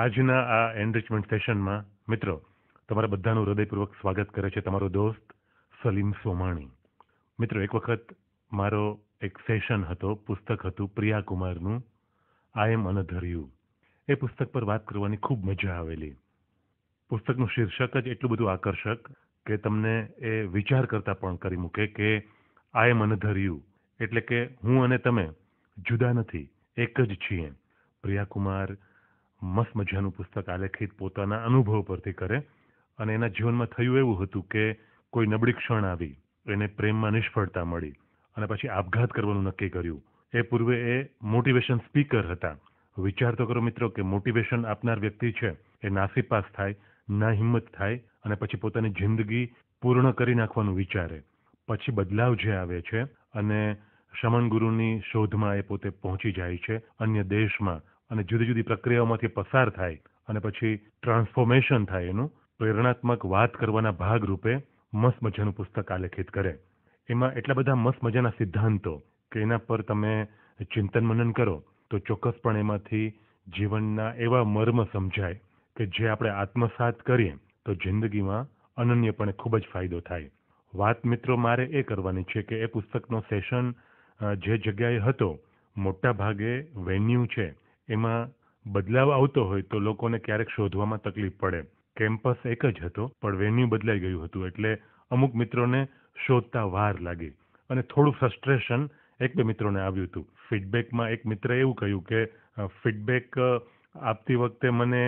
આજના આ એનરિચમેન્ટ સેશનમાં મિત્રો તમારા બધાનું હૃદયપૂર્વક સ્વાગત કરે છે તમારો દોસ્ત સલીમ સોમાણી મિત્રો એક વખત મારો એક સેશન હતો પુસ્તક હતું પ્રિયા કુમારનું આઈ એમ અનધર્યું એ પુસ્તક પર વાત કરવાની ખૂબ મજા આવેલી પુસ્તકનું શીર્ષક જ એટલું બધું આકર્ષક કે તમને એ વિચાર કરતા પણ કરી મૂકે કે આઈ એમ અનધર્યું એટલે કે હું અને તમે જુદા નથી એક જ છીએ પ્રિયા કુમાર મસ્ત મજાનું પુસ્તક આલેખિત પોતાના અનુભવ પરથી કરે અને એના જીવનમાં થયું એવું હતું કે કોઈ નબળી ક્ષણ આવી એને પ્રેમમાં નિષ્ફળતા મળી અને પછી આપઘાત કરવાનું નક્કી કર્યું એ પૂર્વે એ મોટિવેશન સ્પીકર હતા વિચાર તો કરો મિત્રો કે મોટિવેશન આપનાર વ્યક્તિ છે એ નાસીપાસ થાય ના હિંમત થાય અને પછી પોતાની જિંદગી પૂર્ણ કરી નાખવાનું વિચારે પછી બદલાવ જે આવે છે અને શમન ગુરુની શોધમાં એ પોતે પહોંચી જાય છે અન્ય દેશમાં અને જુદી જુદી પ્રક્રિયાઓમાંથી પસાર થાય અને પછી ટ્રાન્સફોર્મેશન થાય એનું પ્રેરણાત્મક વાત કરવાના ભાગરૂપે રૂપે મસ્ત મજાનું પુસ્તક આલેખિત કરે એમાં એટલા બધા મસ્ત મજાના સિદ્ધાંતો કે એના પર તમે ચિંતન મનન કરો તો ચોક્કસપણે એમાંથી જીવનના એવા મર્મ સમજાય કે જે આપણે આત્મસાત કરીએ તો જિંદગીમાં અનન્યપણે ખૂબ જ ફાયદો થાય વાત મિત્રો મારે એ કરવાની છે કે એ પુસ્તકનો સેશન જે જગ્યાએ હતો મોટા ભાગે વેન્યુ છે એમાં બદલાવ આવતો હોય તો લોકોને ક્યારેક શોધવામાં તકલીફ પડે કેમ્પસ એક જ હતો પણ વેન્યુ બદલાઈ ગયું હતું એટલે અમુક મિત્રોને શોધતા વાર લાગી અને થોડું ફ્રસ્ટ્રેશન એક બે મિત્રોને આવ્યું હતું ફીડબેકમાં એક મિત્રએ એવું કહ્યું કે ફીડબેક આપતી વખતે મને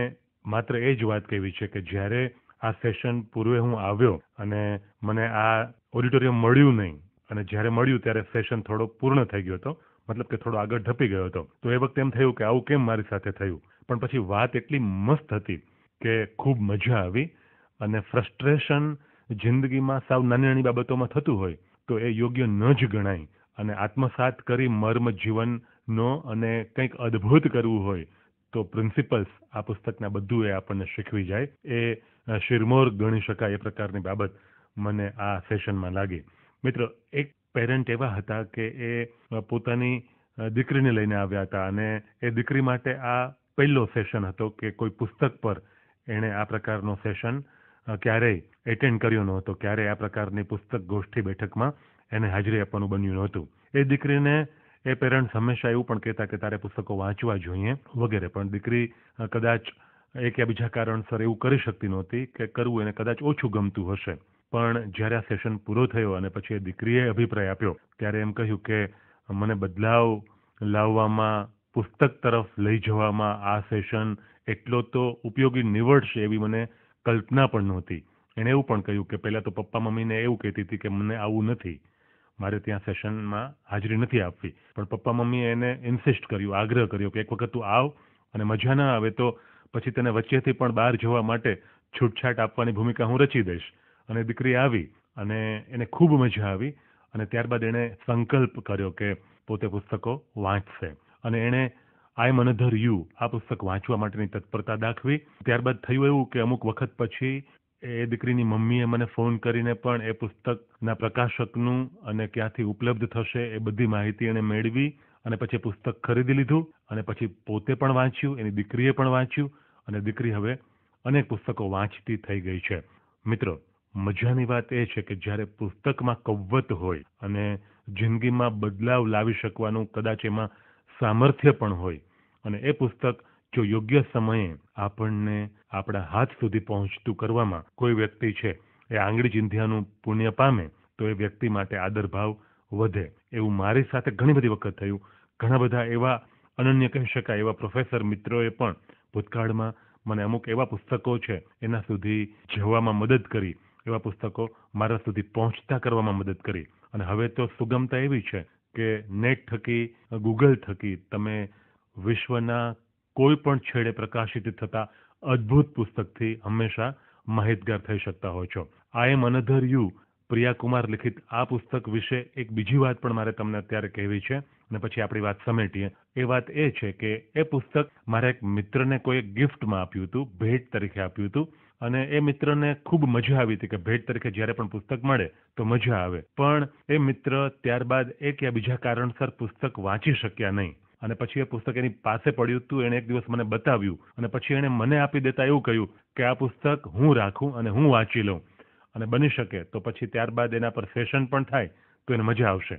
માત્ર એ જ વાત કહેવી છે કે જ્યારે આ સેશન પૂર્વે હું આવ્યો અને મને આ ઓડિટોરિયમ મળ્યું નહીં અને જ્યારે મળ્યું ત્યારે સેશન થોડો પૂર્ણ થઈ ગયો હતો મતલબ કે થોડો આગળ ઢપી ગયો હતો તો એ વખતે એમ થયું કે આવું કેમ મારી સાથે થયું પણ પછી વાત એટલી મસ્ત હતી કે ખૂબ મજા આવી અને ફ્રસ્ટ્રેશન જિંદગીમાં સાવ નાની નાની બાબતોમાં થતું હોય તો એ યોગ્ય ન જ ગણાય અને આત્મસાત કરી મર્મ જીવનનો અને કંઈક અદ્ભુત કરવું હોય તો પ્રિન્સિપલ્સ આ પુસ્તકના બધું એ આપણને શીખવી જાય એ શિરમોર ગણી શકાય એ પ્રકારની બાબત મને આ સેશનમાં લાગી મિત્ર એક પેરેન્ટ એવા હતા કે એ પોતાની દીકરીને લઈને આવ્યા હતા અને એ દીકરી માટે આ પહેલો સેશન હતો કે કોઈ પુસ્તક પર એણે આ પ્રકારનો સેશન ક્યારેય એટેન્ડ કર્યો ન હતો ક્યારેય આ પ્રકારની પુસ્તક ગોષ્ઠી બેઠકમાં એને હાજરી આપવાનું બન્યું નહોતું એ દીકરીને એ પેરેન્ટ્સ હંમેશા એવું પણ કહેતા કે તારે પુસ્તકો વાંચવા જોઈએ વગેરે પણ દીકરી કદાચ એક યા બીજા કારણસર એવું કરી શકતી નહોતી કે કરવું એને કદાચ ઓછું ગમતું હશે પણ જ્યારે આ સેશન પૂરો થયો અને પછી એ દીકરીએ અભિપ્રાય આપ્યો ત્યારે એમ કહ્યું કે મને બદલાવ લાવવામાં પુસ્તક તરફ લઈ જવામાં આ સેશન એટલો તો ઉપયોગી નિવડશે એવી મને કલ્પના પણ નહોતી એણે એવું પણ કહ્યું કે પહેલાં તો પપ્પા મમ્મીને એવું કહેતી હતી કે મને આવું નથી મારે ત્યાં સેશનમાં હાજરી નથી આપવી પણ પપ્પા મમ્મીએ એને ઇન્સિસ્ટ કર્યું આગ્રહ કર્યો કે એક વખત તું આવ અને મજા ના આવે તો પછી તેને વચ્ચેથી પણ બહાર જવા માટે છૂટછાટ આપવાની ભૂમિકા હું રચી દઈશ અને દીકરી આવી અને એને ખૂબ મજા આવી અને ત્યારબાદ એણે સંકલ્પ કર્યો કે પોતે પુસ્તકો વાંચશે અને એણે આઈ એમ યુ આ પુસ્તક વાંચવા માટેની તત્પરતા દાખવી ત્યારબાદ થયું એવું કે અમુક વખત પછી એ દીકરીની મમ્મીએ મને ફોન કરીને પણ એ પુસ્તકના પ્રકાશકનું અને ક્યાંથી ઉપલબ્ધ થશે એ બધી માહિતી એણે મેળવી અને પછી પુસ્તક ખરીદી લીધું અને પછી પોતે પણ વાંચ્યું એની દીકરીએ પણ વાંચ્યું અને દીકરી હવે અનેક પુસ્તકો વાંચતી થઈ ગઈ છે મિત્રો મજાની વાત એ છે કે જ્યારે પુસ્તકમાં કવ્વત હોય અને જિંદગીમાં બદલાવ લાવી શકવાનું કદાચ એમાં સામર્થ્ય પણ હોય અને એ પુસ્તક જો યોગ્ય સમયે આપણને આપણા હાથ સુધી પહોંચતું કરવામાં કોઈ વ્યક્તિ છે એ આંગળી ચિંધ્યાનું પુણ્ય પામે તો એ વ્યક્તિ માટે આદરભાવ વધે એવું મારી સાથે ઘણી બધી વખત થયું ઘણા બધા એવા અનન્ય કહી શકાય એવા પ્રોફેસર મિત્રોએ પણ ભૂતકાળમાં મને અમુક એવા પુસ્તકો છે એના સુધી જવામાં મદદ કરી એવા પુસ્તકો મારા સુધી પહોંચતા કરવામાં મદદ કરી અને હવે તો સુગમતા એવી છે કે નેટ થકી ગૂગલ થકી તમે વિશ્વના કોઈ પણ છેડે પ્રકાશિત થતા અદ્ભુત પુસ્તકથી હંમેશા માહિતગાર થઈ શકતા હો છો આઈ એમ અનધર યુ પ્રિયાકુમાર લિખિત આ પુસ્તક વિશે એક બીજી વાત પણ મારે તમને અત્યારે કહેવી છે અને પછી આપણી વાત સમેટીએ એ વાત એ છે કે એ પુસ્તક મારા એક મિત્રને કોઈ ગિફ્ટમાં આપ્યું હતું ભેટ તરીકે આપ્યું હતું અને એ મિત્રને ખૂબ મજા આવી હતી કે ભેટ તરીકે જ્યારે પણ પુસ્તક મળે તો મજા આવે પણ એ મિત્ર ત્યારબાદ એક યા બીજા કારણસર પુસ્તક વાંચી શક્યા નહીં અને પછી એ પુસ્તક એની પાસે પડ્યું હતું એણે એક દિવસ મને બતાવ્યું અને પછી એણે મને આપી દેતા એવું કહ્યું કે આ પુસ્તક હું રાખું અને હું વાંચી લઉં અને બની શકે તો પછી ત્યારબાદ એના પર સેશન પણ થાય તો એને મજા આવશે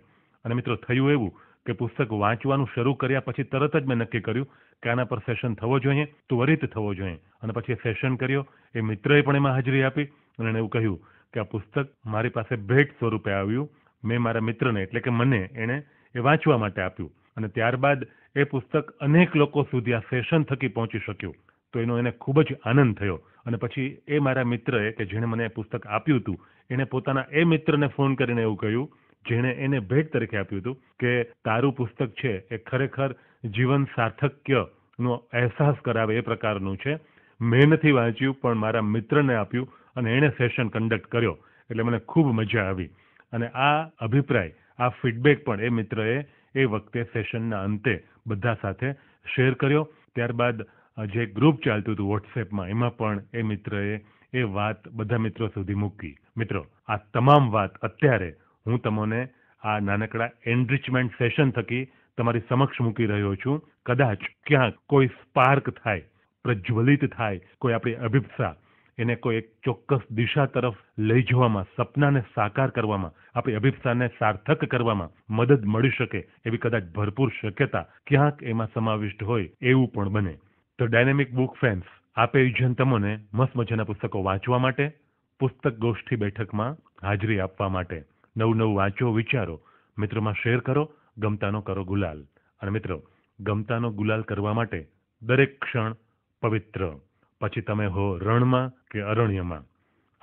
અને મિત્રો થયું એવું કે પુસ્તક વાંચવાનું શરૂ કર્યા પછી તરત જ મેં નક્કી કર્યું કે આના પર સેશન થવો જોઈએ ત્વરિત થવો જોઈએ અને પછી સેશન કર્યો એ મિત્રએ પણ એમાં હાજરી આપી અને એણે એવું કહ્યું કે આ પુસ્તક મારી પાસે ભેટ સ્વરૂપે આવ્યું મેં મારા મિત્રને એટલે કે મને એણે એ વાંચવા માટે આપ્યું અને ત્યારબાદ એ પુસ્તક અનેક લોકો સુધી આ સેશન થકી પહોંચી શક્યું તો એનો એને ખૂબ જ આનંદ થયો અને પછી એ મારા મિત્રએ કે જેણે મને પુસ્તક આપ્યું હતું એણે પોતાના એ મિત્રને ફોન કરીને એવું કહ્યું જેણે એને ભેટ તરીકે આપ્યું હતું કે તારું પુસ્તક છે એ ખરેખર જીવન સાર્થક્યનો અહેસાસ કરાવે એ પ્રકારનું છે મેં નથી વાંચ્યું પણ મારા મિત્રને આપ્યું અને એણે સેશન કન્ડક્ટ કર્યો એટલે મને ખૂબ મજા આવી અને આ અભિપ્રાય આ ફીડબેક પણ એ મિત્રએ એ વખતે સેશનના અંતે બધા સાથે શેર કર્યો ત્યારબાદ જે ગ્રુપ ચાલતું હતું વોટ્સએપમાં એમાં પણ એ મિત્રએ એ વાત બધા મિત્રો સુધી મૂકી મિત્રો આ તમામ વાત અત્યારે હું તમને આ નાનકડા એન્રિચમેન્ટ સેશન થકી તમારી સમક્ષ મૂકી રહ્યો છું કદાચ ક્યાંક કોઈ સ્પાર્ક થાય પ્રજ્વલિત થાય કોઈ આપણી અભિપ્સા એને કોઈ એક ચોક્કસ દિશા તરફ લઈ જવામાં સપનાને સાકાર કરવામાં આપણી અભિપ્સાને સાર્થક કરવામાં મદદ મળી શકે એવી કદાચ ભરપૂર શક્યતા ક્યાંક એમાં સમાવિષ્ટ હોય એવું પણ બને તો ડાયનેમિક બુક ફેન્સ આપે યુજન તમને મસ્ત મજાના પુસ્તકો વાંચવા માટે પુસ્તક ગોષ્ઠી બેઠકમાં હાજરી આપવા માટે નવું નવું વાંચો વિચારો મિત્રોમાં શેર કરો ગમતાનો કરો ગુલાલ અને મિત્રો ગમતાનો ગુલાલ કરવા માટે દરેક ક્ષણ પવિત્ર પછી તમે હો રણમાં કે અરણ્યમાં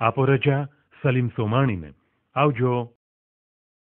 આપો રજા સલીમ સોમાણીને આવજો